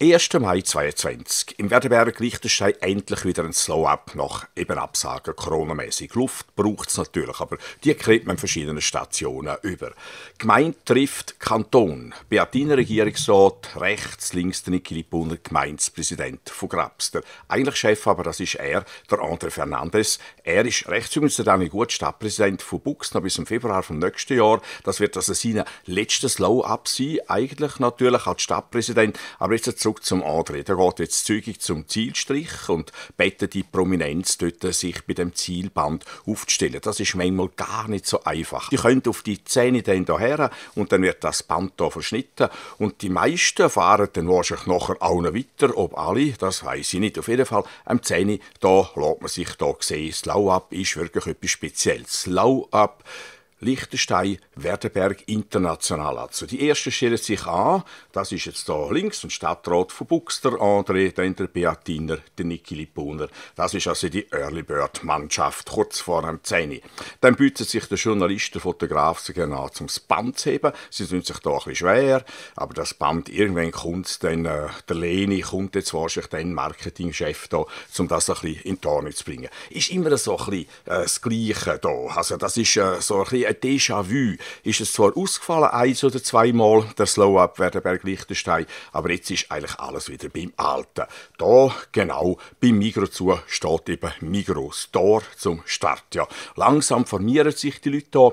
1. Mai 2022. Im Werdenberg Liechtenstein endlich wieder ein Slow-Up nach eben Absagen, coronamäßig. Luft braucht es natürlich, aber die kriegt man in verschiedenen Stationen über. Gemeinde trifft Kanton. Beatiner Regierungsrat, rechts, links der Niki Lippuner, Gemeindepräsident von Grabster. Eigentlich Chef, aber das ist er, der André Fernandes. Er ist rechts Rechtsminister Dani Gut, Stadtpräsident von noch bis im Februar vom nächsten Jahr. Das wird also sein letztes Slow-Up sein, eigentlich natürlich als Stadtpräsident. Aber jetzt zurück zum André. Der geht jetzt zügig zum Zielstrich und bettet die Prominenz, dort äh, sich bei dem Zielband aufzustellen. Das ist manchmal gar nicht so einfach. Die könnt auf die Zähne dann daher und dann wird das Band hier verschnitten und die meisten fahren dann wahrscheinlich nachher auch noch weiter, ob alle, das weiß ich nicht. Auf jeden Fall am Zähne da lässt man sich da sehen. Das Lau-Up ist wirklich etwas Spezielles. Lau-Up Liechtenstein, Werdenberg international an. Also die erste stellen sich an, das ist jetzt hier links, ein Stadtrat von Buxter, André, dann der Beatiner, der Niki Lippuner. Das ist also die Early Bird Mannschaft, kurz vor dem 10. Dann bietet sich der Journalist, der Fotograf sich an, zum Band zu heben. Sie sind sich da ein bisschen schwer, aber das Band, irgendwann kommt dann, äh, der Leni kommt jetzt wahrscheinlich dann Marketingchef da, um das ein bisschen in die Ordnung zu bringen. Ist immer so ein bisschen äh, das Gleiche da. Also das ist äh, so ein bisschen ein Déjà-vu ist es zwar ausgefallen, eins oder zweimal, der Slow-Up Werdenberg-Liechtenstein, aber jetzt ist eigentlich alles wieder beim Alten. Da, genau, beim Migros zu steht eben Migros. Tor zum Start, ja. Langsam formieren sich die Leute hier.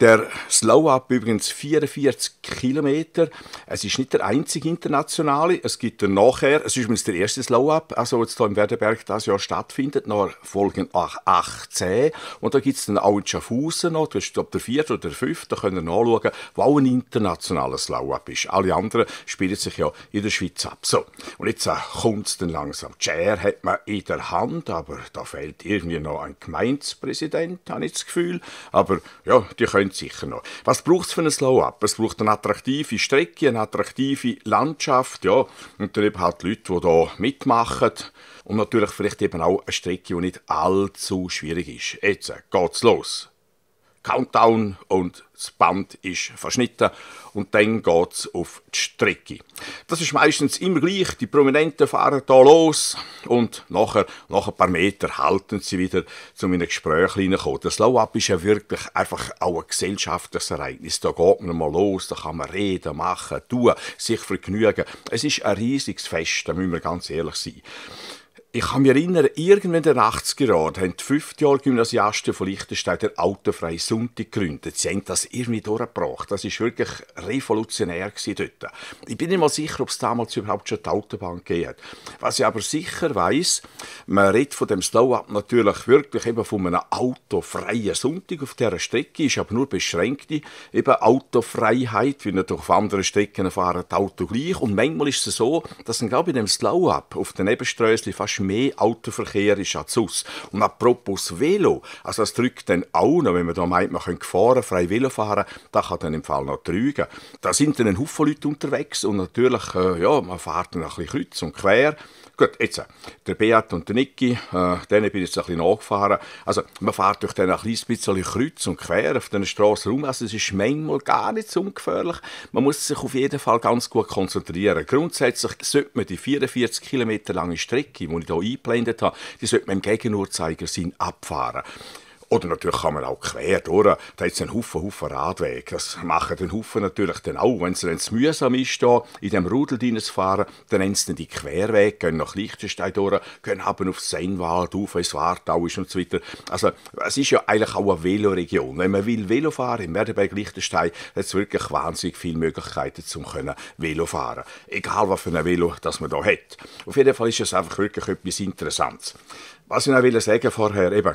Der Slow-Up übrigens 44 Kilometer. Es ist nicht der einzige internationale. Es gibt dann nachher, es ist übrigens der erste Slow-Up, also jetzt hier im Werdenberg das Jahr stattfindet, nach Folgen 18. Und da gibt es dann auch in Schaffhausen noch, du hast, glaube vierte oder der fünfte können ihr nachschauen, wo ein internationales up ist. Alle anderen spielen sich ja in der Schweiz ab. So, und jetzt äh, kommt es dann langsam. Die Schere hat man in der Hand, aber da fehlt irgendwie noch ein Gemeindepräsident, habe ich das Gefühl. Aber ja, die können sicher noch. Was braucht es für ein up Es braucht eine attraktive Strecke, eine attraktive Landschaft, ja, und dann eben halt Leute, die hier mitmachen und natürlich vielleicht eben auch eine Strecke, die nicht allzu schwierig ist. Jetzt äh, geht's los. Countdown und das Band ist verschnitten und dann geht es auf die Strecke. Das ist meistens immer gleich, die Prominenten fahren da los und nachher, nach ein paar Metern halten sie wieder zu einem Gespräch reinkommen. Das Slow-Up ist ja wirklich einfach auch ein gesellschaftliches Ereignis. Da geht man mal los, da kann man reden, machen, tun, sich vergnügen. Es ist ein riesiges Fest, da müssen wir ganz ehrlich sein. Ich kann mich erinnern, irgendwann in den 80er Jahren haben die 50-Jahr-Gymnasiasten von Liechtenstein den Autofreien Sonntag gegründet. Sie haben das irgendwie durchgebracht. Das war wirklich revolutionär dort. Ich bin nicht mal sicher, ob es damals überhaupt schon die Autobahn gegeben hat. Was ich aber sicher weiss, man redet von dem Slow-Up natürlich wirklich eben von einem autofreien Sonntag auf dieser Strecke, ist aber nur beschränkte eben Autofreiheit, weil natürlich auf anderen Strecken fahren das Auto gleich. Und manchmal ist es so, dass man, glaube ich, in dem Slow-Up auf den Nebensträußen fast mehr Autoverkehr ist als sonst. Und apropos Velo, also das drückt dann auch noch, wenn man da meint, man könnte fahren, frei Velo fahren, das kann dann im Fall noch trügen. Da sind dann ein Haufen Leute unterwegs und natürlich, äh, ja, man fährt dann ein bisschen kreuz und quer. Gut, jetzt, äh, der Beat und der Niki, äh, denen bin ich jetzt ein bisschen nachgefahren. Also, man fährt durch den ein kleines bisschen kreuz und quer auf den Straße rum. Also, es ist manchmal gar nicht so ungefährlich. Man muss sich auf jeden Fall ganz gut konzentrieren. Grundsätzlich sollte man die 44 Kilometer lange Strecke, die ich hier eingeblendet habe, die sollte man im Gegenuhrzeigersinn abfahren. Oder natürlich kann man auch quer durch. Da hat es einen Haufen, Haufen Radweg. Das machen den Haufen natürlich dann auch. Wenn es mühsam ist, hier in dem Rudel zu fahren, dann nennen sie die Querweg, gehen nach Liechtenstein durch, gehen aber auf Seinwald, auf ins Wartau und so weiter. Also, es ist ja eigentlich auch eine Veloregion. Wenn man will Velo fahren im Merdenberg, Liechtenstein, hat es wirklich wahnsinnig viele Möglichkeiten, um Velo fahren Egal, was für ein Velo das man hier hat. Auf jeden Fall ist es einfach wirklich etwas Interessantes. Was ich noch will sagen vorher, eben,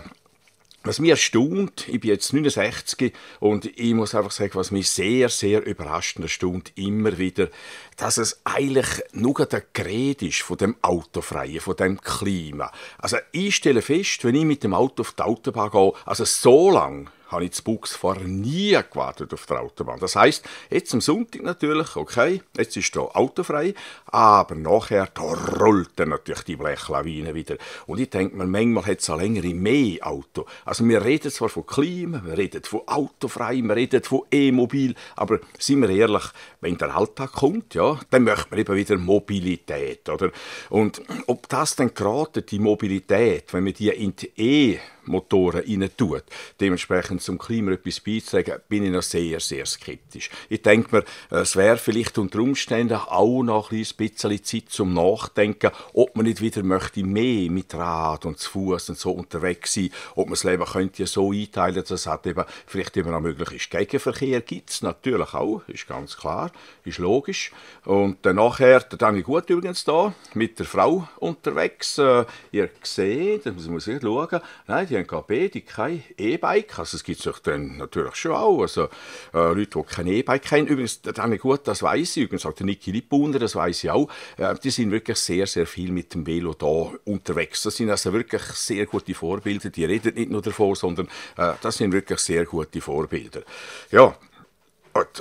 was mich erstaunt, ich bin jetzt 69 und ich muss einfach sagen, was mich sehr, sehr überrascht und erstaunt immer wieder, dass es eigentlich nur der Gerät ist von dem Autofreien, von dem Klima. Also ich stelle fest, wenn ich mit dem Auto auf die Autobahn gehe, also so lang habe ich zu Buchs vorher nie gewartet auf der Autobahn. Das heißt, jetzt am Sonntag natürlich, okay, jetzt ist hier autofrei, aber nachher da rollt dann natürlich die Blechlawine wieder. Und ich denke mir, manchmal hat es eine längere mehr Auto. Also wir reden zwar von Klima, wir reden von autofrei, wir reden von E-Mobil, aber sind wir ehrlich, wenn der Alltag kommt, ja, dann möchte man eben wieder Mobilität, oder? Und ob das denn gerade die Mobilität, wenn wir die in die E Motoren rein tut, dementsprechend zum Klima etwas beizutragen, bin ich noch sehr, sehr skeptisch. Ich denke mir, äh, es wäre vielleicht unter Umständen auch noch ein bisschen Zeit zum Nachdenken, ob man nicht wieder möchte mehr mit Rad und zu Fuß und so unterwegs sein, ob man das Leben könnte so einteilen, könnte, dass es halt eben vielleicht immer noch möglich ist. Gegenverkehr gibt es natürlich auch, ist ganz klar, ist logisch. Und dann nachher, da der ich Gut übrigens da, mit der Frau unterwegs, äh, ihr seht, da muss ich schauen, nein, die die haben beide kein E-Bike. Also es gibt es dann natürlich schon auch. Also äh, Leute, die kein E-Bike haben. Übrigens, das ich gut, das weiß ich. Übrigens auch der Niki Lippunder, das weiß ich auch. Äh, die sind wirklich sehr, sehr viel mit dem Velo da unterwegs. Das sind also wirklich sehr gute Vorbilder. Die reden nicht nur davon, sondern äh, das sind wirklich sehr gute Vorbilder. Ja,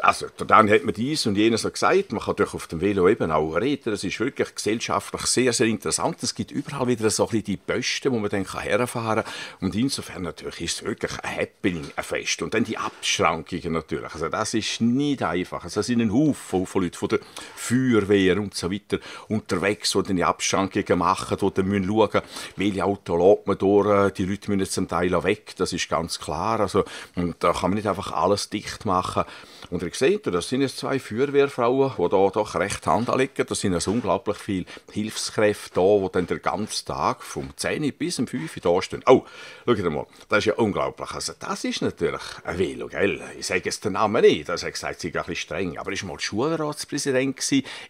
also, dann hat man dies und jenes gesagt. Man kann durch auf dem Velo eben auch reden. Das ist wirklich gesellschaftlich sehr, sehr interessant. Es gibt überall wieder so ein bisschen die Posten, wo man dann herfahren kann. Und insofern natürlich ist es wirklich ein Happening, ein Fest. Und dann die Abschrankungen natürlich. Also, das ist nicht einfach. Also, es sind ein Haufen, von Leuten von der Feuerwehr und so weiter unterwegs, die dann die Abschrankungen machen, die dann schauen müssen welche Auto lädt man durch. Die Leute müssen zum Teil auch weg. Das ist ganz klar. Also, und da kann man nicht einfach alles dicht machen. Und ihr seht, das sind jetzt zwei Feuerwehrfrauen, die da doch recht Hand anlegen. Das sind also unglaublich viele Hilfskräfte da, die dann den ganzen Tag vom 10 bis um 5 Uhr da stehen. Oh, schaut mal, das ist ja unglaublich. Also das ist natürlich ein Velo, gell? Ich sage jetzt den Namen nicht, das hat gesagt, sie ein bisschen streng. Aber ich war mal Schulratspräsident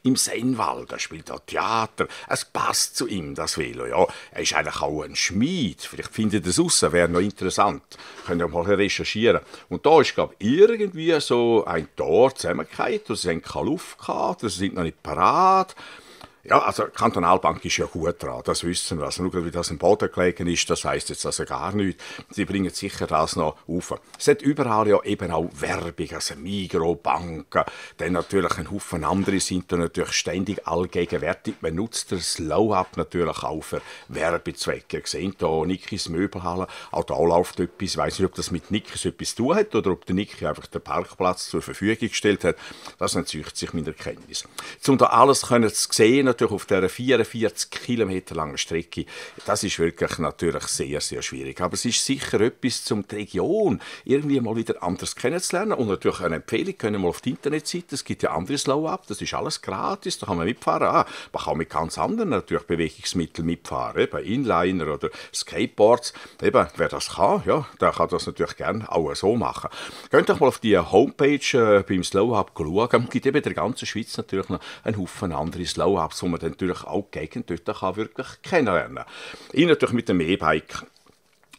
im Sennwald. Er spielt da Theater. Es passt zu ihm, das Velo, ja. Er ist eigentlich auch ein Schmied. Vielleicht findet ihr es raus, wäre noch interessant. Könnt ihr mal recherchieren. Und da ist, glaube ich, irgendwie so ein Tor zusammengefallen und sie hatten keine Luft, gehabt, sie sind noch nicht parat. Ja, also die Kantonalbank ist ja gut dran, das wissen wir. Also nur wie das im Boden gelegen ist, das heisst jetzt also gar nichts. Sie bringen sicher das noch auf. Es hat überall ja eben auch Werbung, also Migrobanken, dann natürlich ein Haufen andere sind da natürlich ständig allgegenwärtig. Man nutzt das Low-Up natürlich auch für Werbezwecke. Ihr seht hier Nikis Möbelhalle, auch da läuft etwas. Ich weiß nicht, ob das mit Nikis etwas zu tun hat oder ob der Niki einfach den Parkplatz zur Verfügung gestellt hat. Das entzieht sich meiner Kenntnis. Um da alles können zu sehen, natürlich auf dieser 44 Kilometer langen Strecke, das ist wirklich natürlich sehr, sehr schwierig. Aber es ist sicher etwas, um die Region irgendwie mal wieder anders kennenzulernen. Und natürlich eine Empfehlung, können wir auf die Internetseite, es gibt ja andere Slow-Up, das ist alles gratis, da kann man mitfahren. Ah, man kann mit ganz anderen natürlich Bewegungsmitteln mitfahren, eben Inliner oder Skateboards. Eben, wer das kann, ja, der kann das natürlich gerne auch so machen. Geht doch mal auf die Homepage äh, beim Slow-Up schauen. Es gibt eben in der ganzen Schweiz natürlich noch einen Haufen andere Slow-Ups, wo man dann natürlich auch die Gegend dort kann wirklich kennenlernen kann. Ich natürlich mit dem E-Bike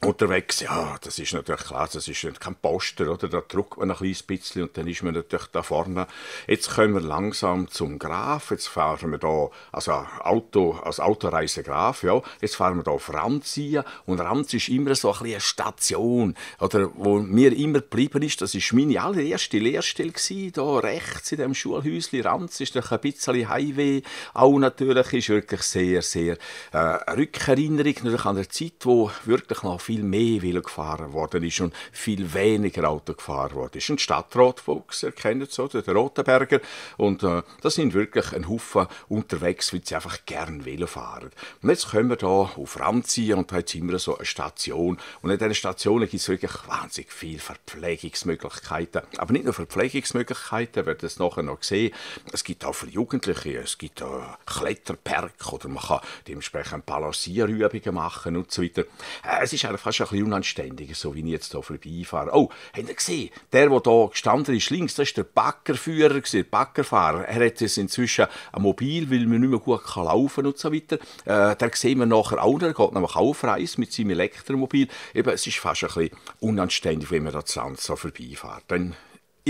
unterwegs, ja, das ist natürlich klar, das ist kein Poster, oder? Da druckt man ein kleines bisschen und dann ist man natürlich da vorne. Jetzt kommen wir langsam zum Graf, jetzt fahren wir da, also Auto, als Autoreise Graf, ja, jetzt fahren wir da auf Ranz Ranzia und Ranz ist immer so ein eine Station, oder, wo mir immer geblieben ist, das ist meine allererste Lehrstelle gewesen, da rechts in dem Schulhäuschen Ranz ist doch ein bisschen Highway, auch natürlich, ist wirklich sehr, sehr äh, eine Rückerinnerung natürlich an der Zeit, wo wirklich noch viel mehr Velo gefahren worden ist und viel weniger Auto gefahren worden ist. Ein Stadtrat, Folks, erkennen so, der Rotenberger. Und äh, das sind wirklich ein Haufen unterwegs, weil sie einfach gerne Velo fahren. Und jetzt kommen wir hier auf Franzi und da haben immer so eine Station. Und in diesen Stationen gibt es wirklich wahnsinnig viele Verpflegungsmöglichkeiten. Aber nicht nur Verpflegungsmöglichkeiten, wird es nachher noch sehen. Es gibt auch für Jugendliche, es gibt äh, Kletterperk oder man kann dementsprechend Balancierübungen machen und so weiter. Äh, es ist wäre fast ein bisschen unanständig, so wie ich jetzt hier vorbeifahre. Oh, habt ihr gesehen? Der, der hier gestanden ist, links, das ist der Baggerführer, der Baggerfahrer. Er hat jetzt inzwischen ein Mobil, weil man nicht mehr gut kann laufen und so weiter. Äh, den sehen wir nachher auch, der geht nämlich auf Reis mit seinem Elektromobil. Eben, es ist fast ein bisschen unanständig, wenn man da zu so vorbeifährt. Dann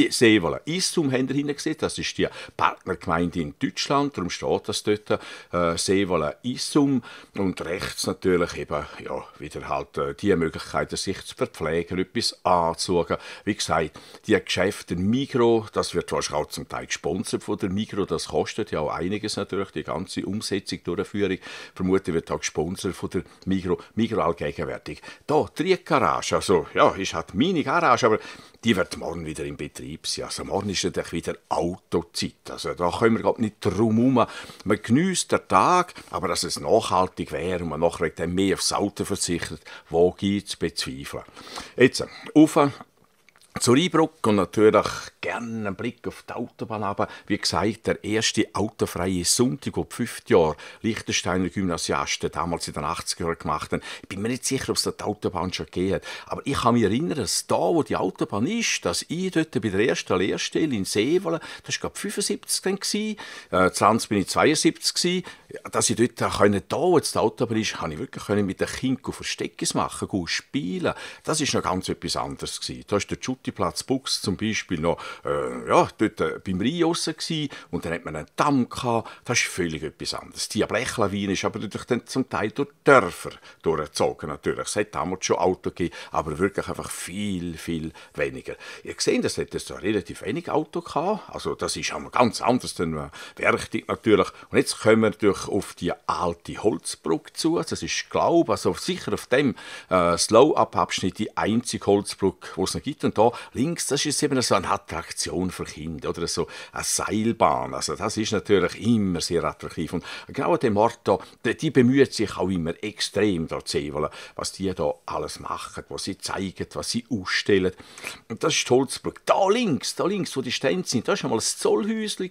Seewola. Isum haben wir hinten gesehen, das ist die Partnergemeinde in Deutschland, darum steht das dort, äh, Seewola Istum. Und rechts natürlich eben, ja, wieder halt äh, die Möglichkeit, sich zu verpflegen, etwas anzuschauen. Wie gesagt, die Geschäfte Migro, das wird wahrscheinlich auch zum Teil gesponsert von der Migro, das kostet ja auch einiges natürlich, die ganze Umsetzung, Durchführung, vermutlich wird auch gesponsert von der Migro, Migro allgegenwärtig. Da, Trick Garage, also ja, ist halt meine Garage, aber die wird morgen wieder in Betrieb lieb Also morgen ist natürlich wieder Autozeit. Also da können wir nicht drum herum. Man genießt den Tag, aber dass es nachhaltig wäre und man nachher mehr aufs Auto verzichtet, wo gibt es bezweifeln. Jetzt, äh, auf zur Einbrück und natürlich gerne einen Blick auf die Autobahn aber Wie gesagt, der erste autofreie Sonntag, ob fünf Jahre Liechtensteiner Gymnasiasten damals in den 80er Jahren gemacht haben. Ich bin mir nicht sicher, ob es die Autobahn schon gegeben hat. Aber ich kann mich erinnern, dass da, wo die Autobahn ist, dass ich dort bei der ersten Lehrstelle in Seewollen, das war glaube 75 dann, gewesen, äh, 20 ich 72 dass ich dort können, da wo jetzt die Autobahn ist, habe ich wirklich können mit den Kindern Versteckes machen, gut spielen. Das war noch ganz etwas anderes Da ist der Schutt Plattiplatz Buchs zum Beispiel noch äh, ja, dort äh, beim Rhein und dann hat man einen Damm gehabt. Das ist völlig etwas anderes. Die Blechlawine ist aber natürlich dann zum Teil durch Dörfer durchgezogen natürlich. Es hat damals schon Auto gegeben, aber wirklich einfach viel, viel weniger. Ihr seht, es hat jetzt relativ wenig Auto gehabt. Also das ist auch ganz anders, als denn Werchtig natürlich. Und jetzt kommen wir durch auf die alte Holzbrücke zu. Das ist, glaube ich, also sicher auf dem äh, Slow-Up-Abschnitt die einzige Holzbrücke, die es noch gibt. Und da links, das ist eben so eine Attraktion für Kinder, oder so eine Seilbahn. Also das ist natürlich immer sehr attraktiv. Und genau an dem Ort da, die bemüht sich auch immer extrem, da Zevola, was die da alles machen, was sie zeigen, was sie ausstellen. Und das ist die Holzbrücke. Da links, da links, wo die Stände sind, da war einmal ein Zollhäuschen.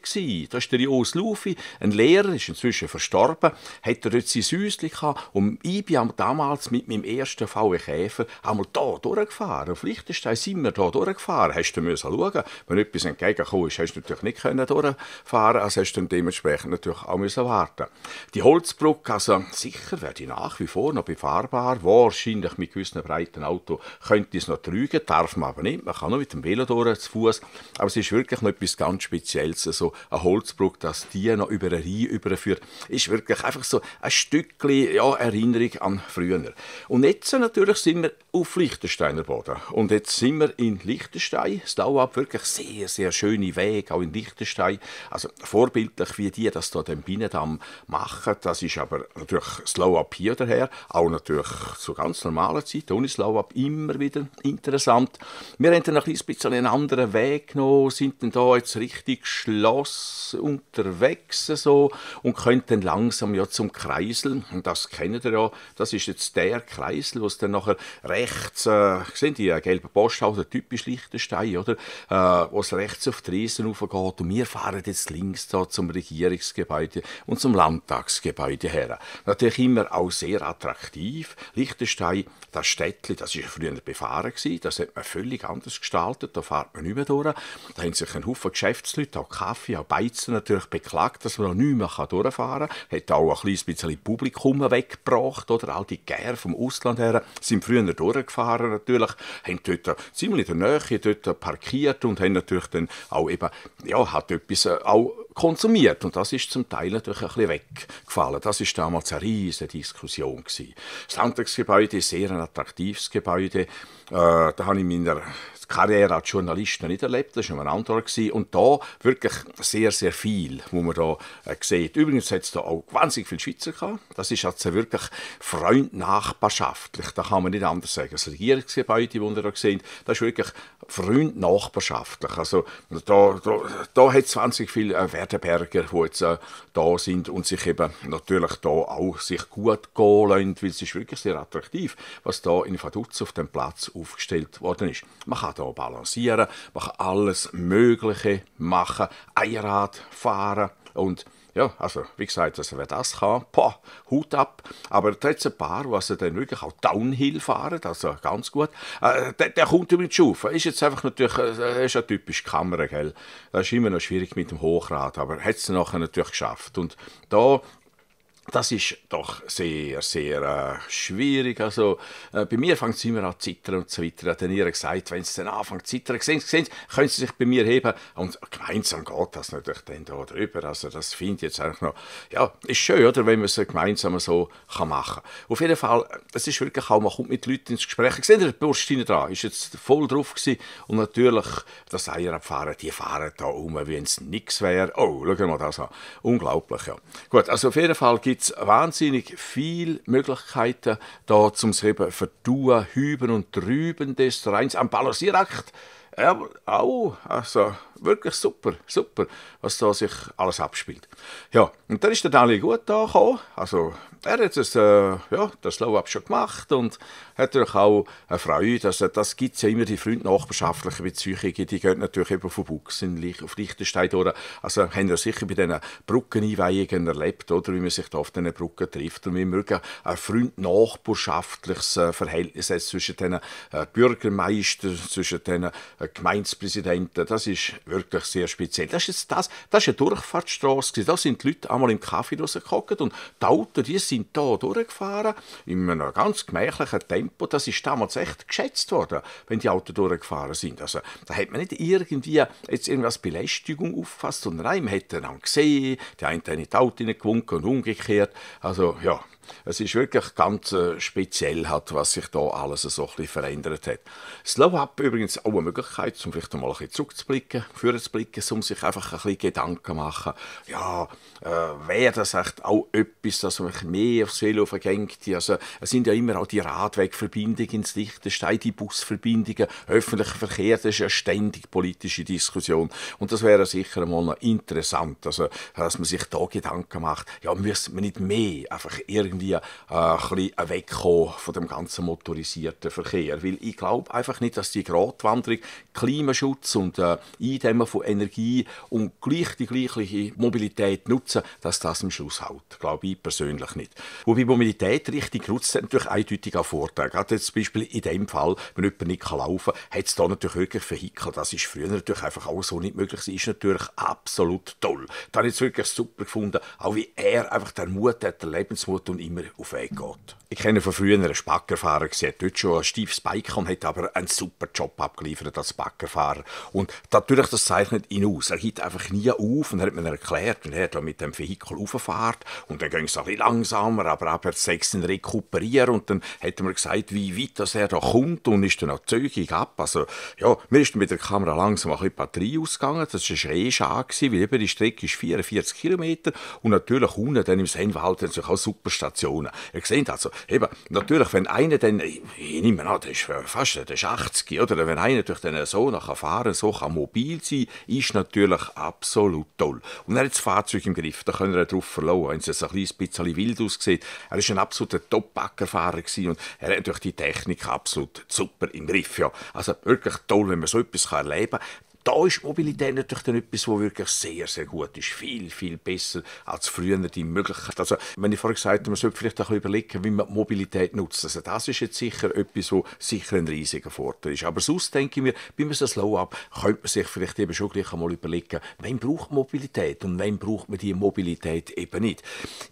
Da ist der Jos Lufi, ein Lehrer, ist inzwischen verstorben, hat dort sein Häuschen gehabt. Und ich bin damals mit meinem ersten VW e Käfer einmal da durchgefahren. Auf Liechtenstein sind wir da durchgefahren. Hast du müssen schauen. Wenn etwas entgegengekommen ist, hast du natürlich nicht können durchfahren Also hast du dementsprechend natürlich auch müssen warten Die Holzbrücke, also sicher wäre die nach wie vor noch befahrbar. Wahrscheinlich mit gewissen breiten Auto könnte es noch trügen, darf man aber nicht. Man kann nur mit dem Velo durch, zu Fuß. Aber es ist wirklich noch etwas ganz Spezielles. Also eine Holzbrücke, dass die noch über eine Rhein überführt, ist wirklich einfach so ein Stückchen ja, Erinnerung an früher. Und jetzt natürlich sind wir auf Liechtensteiner Boden. Und jetzt sind wir in in Liechtenstein. Stauab wirklich sehr, sehr schöne Wege, auch in Liechtenstein. Also vorbildlich, wie die das hier den Binnendamm machen. Das ist aber natürlich Slow-Up hier daher, auch natürlich zu ganz normaler Zeit, ohne slow immer wieder interessant. Wir haben dann ein bisschen einen anderen Weg genommen, sind dann hier jetzt richtig Schloss unterwegs so, und können dann langsam ja zum Kreisel, und das kennen ihr ja, das ist jetzt der Kreisel, wo es dann nachher rechts, äh, sehen die, äh, gelbe Posthaus, der Typ typisch Liechtenstein, oder? Äh, wo es rechts auf Dresden raufgeht und wir fahren jetzt links da zum Regierungsgebäude und zum Landtagsgebäude her. Natürlich immer auch sehr attraktiv. Liechtenstein, das Städtchen, das war früher befahren, gewesen. das hat man völlig anders gestaltet, da fährt man nicht mehr durch. Da haben sich ein Haufen Geschäftsleute, auch Kaffee, auch Beizen natürlich beklagt, dass man da nicht mehr durchfahren kann. Hat auch ein bisschen Publikum weggebracht, oder? All die Gär vom Ausland her sind früher durchgefahren natürlich, haben dort ziemlich Nähe dort parkiert und haben natürlich dann auch eben, ja, hat etwas äh, auch konsumiert. Und das ist zum Teil natürlich ein bisschen weggefallen. Das ist damals eine riesige Diskussion. Gewesen. Das Landtagsgebäude ist sehr ein attraktives Gebäude. Äh, da habe ich meiner die Karriere als Journalist noch nicht erlebt. Das war ein anderer. Und da wirklich sehr, sehr viel, was man da äh, sieht. Übrigens hat es da auch wahnsinnig viele Schweizer gehabt. Das ist also wirklich freund-nachbarschaftlich. Da kann man nicht anders sagen. Das also, Regierungsgebäude, die wir da sehen, das ist wirklich freund-nachbarschaftlich. Also da, da, da hat es wahnsinnig viele äh, Werdenberger, die jetzt äh, da sind und sich eben natürlich da auch sich gut gehen lassen, weil es ist wirklich sehr attraktiv, was da in Vaduz auf dem Platz aufgestellt worden ist. Man kann hier balancieren, man kann alles Mögliche machen, Eierrad fahren und ja, also wie gesagt, also wer das kann, boah, Hut ab. Aber da ein paar, die also dann wirklich auch Downhill fahren, also ganz gut. Äh, der, der kommt übrigens auf. Ist jetzt einfach natürlich, äh, ist eine typische Kamera, gell. Das ist immer noch schwierig mit dem Hochrad, aber hat es nachher natürlich geschafft. Und da das ist doch sehr, sehr äh, schwierig. Also, äh, bei mir fängt es immer an zu zittern und so weiter. dann ihr gesagt, wenn es dann anfängt zu zittern, sehen Sie, sehen Sie, können Sie sich bei mir heben. Und gemeinsam geht das natürlich dann da drüber. Also, das finde ich jetzt eigentlich noch, ja, ist schön, oder, wenn man es gemeinsam so kann machen kann. Auf jeden Fall, es ist wirklich auch, man kommt mit Leuten ins Gespräch. Sehen Sie, die Bursch hinten dran ist jetzt voll drauf gewesen. Und natürlich, das Eierabfahren, die fahren da um, wie wenn es nichts wäre. Oh, schauen wir mal das an. Unglaublich, ja. Gut, also auf jeden Fall gibt gibt es wahnsinnig viele Möglichkeiten, da zum eben vertun, hüben und drüben des Rheins am Balancierakt ja, auch, also wirklich super, super, was da sich alles abspielt. Ja, und dann ist der Daniel gut da gekommen. Also er hat das, äh, ja, das Slow-Up schon gemacht und hat natürlich auch eine Freude, dass also, das gibt es ja immer, die freund-nachbarschaftlichen Beziehungen, die gehen natürlich eben von Buchsen auf Liechtenstein oder also haben wir sicher bei diesen Brückeneinweihungen erlebt, oder, wie man sich da auf diesen Brücken trifft und wie mögen ein freund-nachbarschaftliches äh, Verhältnis zwischen den äh, Bürgermeistern, zwischen den äh, Gemeindepräsidenten, das ist wirklich sehr speziell. Das ist jetzt das, das ist eine Durchfahrtsstraße, da sind die Leute einmal im Kaffee rausgekommen und die Autos, die sind da durchgefahren, in einem ganz gemächlichen Tempo, das ist damals echt geschätzt worden, wenn die Autos durchgefahren sind. Also da hat man nicht irgendwie jetzt irgendwas Belästigung auffasst, sondern nein, man hat dann gesehen, die einen hat in die Autos gewunken und umgekehrt, also ja, es ist wirklich ganz äh, speziell, hat, was sich da alles so ein bisschen verändert hat. Slow Up übrigens auch eine Möglichkeit, um vielleicht mal ein bisschen zurückzublicken, vorzublicken, um sich einfach ein bisschen Gedanken zu machen. Ja, äh, wäre das echt auch etwas, das mich mehr aufs Velo vergängt? Also, es sind ja immer auch die Radwegverbindungen ins Liechtenstein, die Busverbindungen, öffentlicher Verkehr, das ist ja ständig politische Diskussion. Und das wäre sicher mal noch interessant, also, dass man sich da Gedanken macht, ja, müssen wir nicht mehr einfach irgendwie irgendwie äh, ein bisschen wegkommen von dem ganzen motorisierten Verkehr. Weil ich glaube einfach nicht, dass die Gratwanderung Klimaschutz und äh, Eindämmen von Energie und gleich die gleiche Mobilität nutzen, dass das am Schluss hält. Glaube ich persönlich nicht. Wobei Mobilität richtig nutzt, hat natürlich eindeutig auch Vorteile. Gerade zum Beispiel in dem Fall, wenn jemand nicht laufen kann, hat es da natürlich wirklich verhickelt. Das ist früher natürlich einfach auch so nicht möglich. Das ist natürlich absolut toll. Da habe ich es wirklich super gefunden, auch wie er einfach den Mut hat, den Lebensmut und immer auf Weg geht. Ich kenne von früher einen Baggerfahrer, der dort schon ein steifes Bike und hat aber einen super Job abgeliefert als Baggerfahrer. Und natürlich, das zeichnet ihn aus. Er gibt einfach nie auf und hat mir erklärt, wenn er mit dem Vehikel rauffährt und dann ging es ein bisschen langsamer, aber abwärts sechs rekuperieren und dann hat er mir gesagt, wie weit er da kommt und ist dann auch zügig ab. Also ja, mir ist mit der Kamera langsam ein bisschen Batterie ausgegangen, das war eh schade, weil eben die Strecke ist 44 Kilometer und natürlich unten dann im Seinwald hat sich auch super Stadt Generationen. Ihr seht also, eben, natürlich, wenn einer dann, ich, ich nehme an, der ist fast der ist 80, oder? Wenn einer durch den so nach fahren so kann mobil sein, ist natürlich absolut toll. Und er hat das Fahrzeug im Griff, da können wir drauf verlassen, wenn es ein bisschen wild aussieht. Er war ein absoluter Top-Backerfahrer und er hat natürlich die Technik absolut super im Griff, ja. Also wirklich toll, wenn man so etwas erleben kann da ist Mobilität natürlich dann etwas, was wirklich sehr, sehr gut ist. Viel, viel besser als früher die Möglichkeit. Also, wenn ich vorhin gesagt habe, man sollte vielleicht auch überlegen, wie man Mobilität nutzt. Also, das ist jetzt sicher etwas, was sicher ein riesiger Vorteil ist. Aber sonst denke ich mir, bei einem Slow-Up könnte man sich vielleicht eben schon gleich einmal überlegen, wem braucht Mobilität und wem braucht man diese Mobilität eben nicht.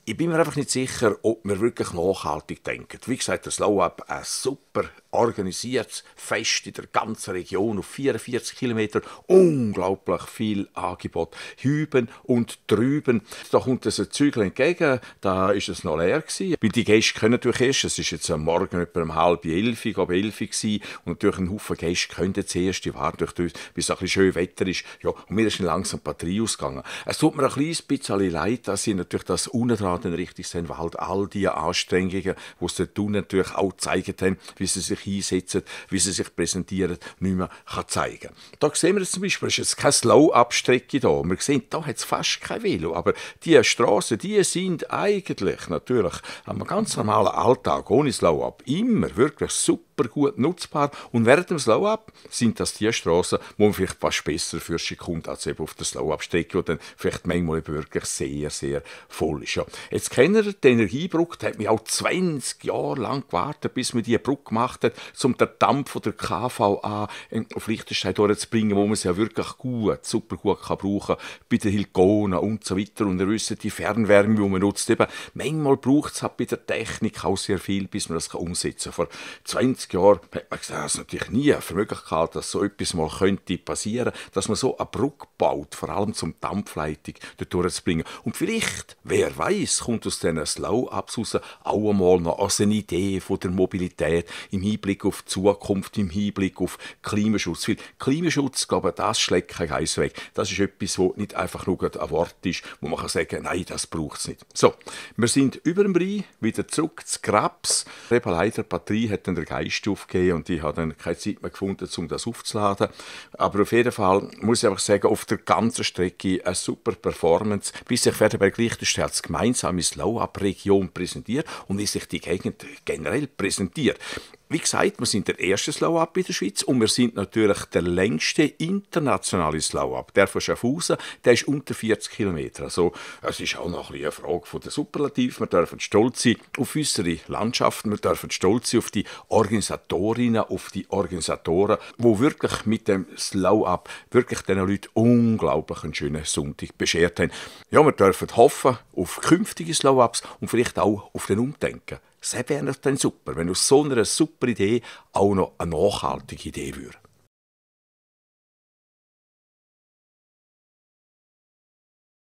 Ich bin mir einfach nicht sicher, ob man wirklich nachhaltig denkt. Wie gesagt, der Slow-Up ein super organisiertes Fest in der ganzen Region auf 44 Kilometer. Unglaublich viel Angebot. Hüben und drüben. Da kommt ein Zügel entgegen. Da ist es noch leer Weil die Gäste können natürlich erst, es ist jetzt am Morgen etwa um halb elf, ab elf Und natürlich ein Haufen Gäste können zuerst, die warten durch, bis es ein bisschen schön Wetter ist. Ja, und mir ist langsam die Batterie ausgegangen. Es tut mir ein kleines bisschen leid, dass sie natürlich das unten richtig sind, weil halt all die Anstrengungen, die sie tun, natürlich auch gezeigt haben, wie sie sich hinsetzen, wie sie sich präsentieren, nicht mehr kann zeigen kann. Hier sehen wir zum Beispiel, es ist keine slow abstrecke hier. Wir sehen, hier hat es fast kein Velo, aber diese Straßen, die sind eigentlich natürlich am ganz normalen Alltag ohne Slow-Up immer wirklich super super gut nutzbar. Und während dem Slow-Up sind das die Strassen, wo man vielleicht fast besser für sich kommt, als eben auf der Slow-Up-Strecke, wo dann vielleicht manchmal wirklich sehr, sehr voll ist. Ja. Jetzt kennen wir die Energiebrücke, da hat man auch 20 Jahre lang gewartet, bis man diese Brücke gemacht hat, um den Dampf von der KVA auf Liechtenstein durchzubringen, wo man sie ja wirklich gut, super gut kann brauchen kann, bei den Hilgonen und so weiter. Und ihr wisst, die Fernwärme, die man nutzt, eben, manchmal braucht es halt bei der Technik auch sehr viel, bis man das kann umsetzen kann. Vor 20 50 Jahren hat man das natürlich nie für möglich gehalten, dass so etwas mal könnte passieren, dass man so eine Brücke baut, vor allem zum Dampfleitung dort bringen. Und vielleicht, wer weiß, kommt aus diesen Slow-Ups raus auch einmal noch als eine Idee von der Mobilität im Hinblick auf die Zukunft, im Hinblick auf Klimaschutz. Weil Klimaschutz, glaube ich, das schlägt kein Geiss weg. Das ist etwas, wo nicht einfach nur ein Wort ist, wo man sagen kann nein, das braucht es nicht. So, wir sind über dem Rhein, wieder zurück zu Grabs. leider, die Batterie hat dann der Geist Kiste aufgegeben und ich habe dann keine Zeit mehr gefunden, um das aufzuladen. Aber auf jeden Fall muss ich einfach sagen, auf der ganzen Strecke eine super Performance. Bis sich Federberg Lichtenstein als gemeinsame low up region präsentiert und wie sich die Gegend generell präsentiert wie gesagt, wir sind der erste Slow-Up in der Schweiz und wir sind natürlich der längste internationale Slow-Up. Der von Schaffhausen, der ist unter 40 Kilometer. Also, es ist auch noch eine Frage von der Superlativ. Wir dürfen stolz sein auf unsere Landschaften, wir dürfen stolz sein auf die Organisatorinnen, auf die Organisatoren, wo wirklich mit dem Slow-Up wirklich den Leuten unglaublich einen schönen Sonntag beschert haben. Ja, wir dürfen hoffen auf künftige Slow-Ups und vielleicht auch auf den Umdenken. Das wäre natürlich dann super, wenn aus so einer super Idee auch noch eine nachhaltige Idee würde.